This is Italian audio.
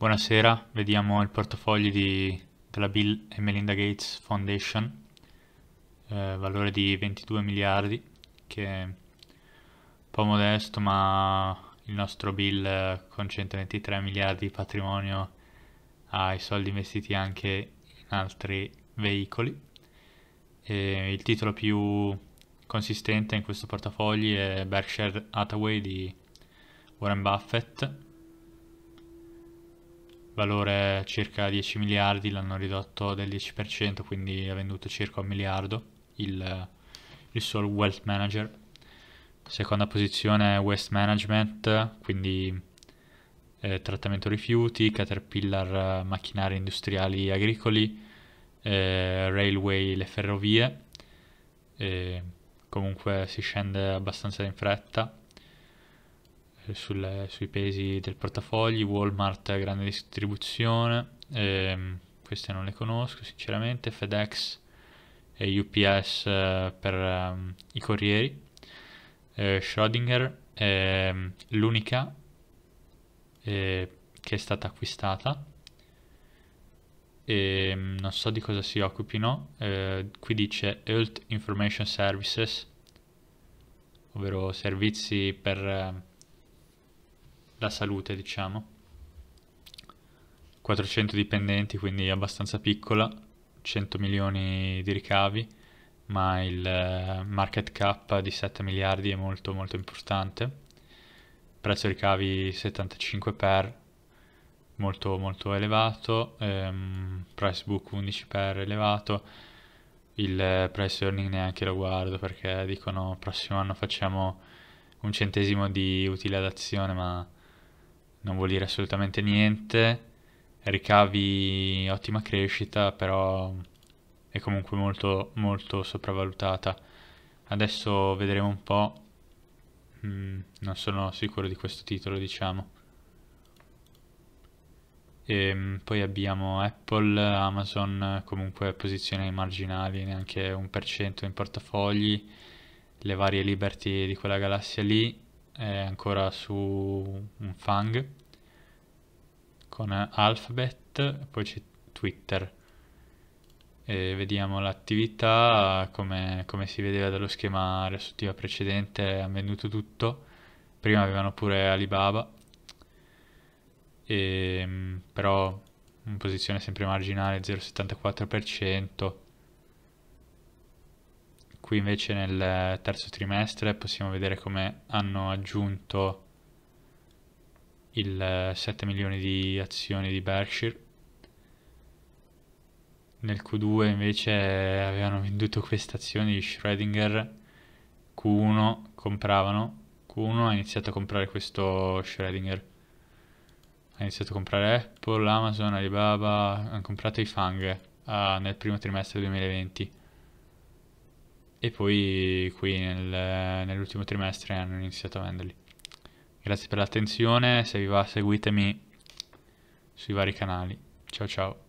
Buonasera, vediamo il portafoglio di, della Bill e Melinda Gates Foundation, eh, valore di 22 miliardi, che è un po' modesto ma il nostro Bill con 123 miliardi di patrimonio ha i soldi investiti anche in altri veicoli. E il titolo più consistente in questo portafoglio è Berkshire Hathaway di Warren Buffett valore circa 10 miliardi, l'hanno ridotto del 10%, quindi ha venduto circa un miliardo il, il suo wealth manager. Seconda posizione waste management, quindi eh, trattamento rifiuti, Caterpillar macchinari industriali agricoli, eh, railway le ferrovie, E eh, comunque si scende abbastanza in fretta sulle, sui pesi del portafogli, Walmart grande distribuzione, ehm, queste non le conosco sinceramente, FedEx e UPS eh, per ehm, i corrieri, eh, Schrödinger, ehm, l'unica eh, che è stata acquistata e ehm, non so di cosa si occupino, eh, qui dice Health Information Services, ovvero servizi per ehm, la salute, diciamo. 400 dipendenti, quindi abbastanza piccola, 100 milioni di ricavi, ma il eh, market cap di 7 miliardi è molto molto importante. Prezzo ricavi 75 per, molto molto elevato, ehm, price book 11 per elevato, il eh, price earning neanche lo guardo perché dicono prossimo anno facciamo un centesimo di utile ad azione ma non vuol dire assolutamente niente, ricavi ottima crescita, però è comunque molto, molto sopravvalutata. Adesso vedremo un po', mm, non sono sicuro di questo titolo, diciamo. E, ehm, poi abbiamo Apple, Amazon, comunque posizioni marginali, neanche un per cento in portafogli, le varie liberty di quella galassia lì, è ancora su un fang con alphabet poi c'è twitter e vediamo l'attività come, come, si vedeva dallo schema riassuntiva precedente hanno venduto tutto prima avevano pure Alibaba e, ehm, però in posizione sempre marginale 0,74% Qui invece nel terzo trimestre possiamo vedere come hanno aggiunto il 7 eh, milioni di azioni di Berkshire. Nel Q2 invece avevano venduto queste azioni di Schrödinger, Q1 compravano, Q1 ha iniziato a comprare questo Schrödinger. Ha iniziato a comprare Apple, Amazon, Alibaba, hanno comprato i Fang ah, nel primo trimestre 2020 e poi qui nel, nell'ultimo trimestre hanno iniziato a venderli. Grazie per l'attenzione, se vi va seguitemi sui vari canali. Ciao ciao.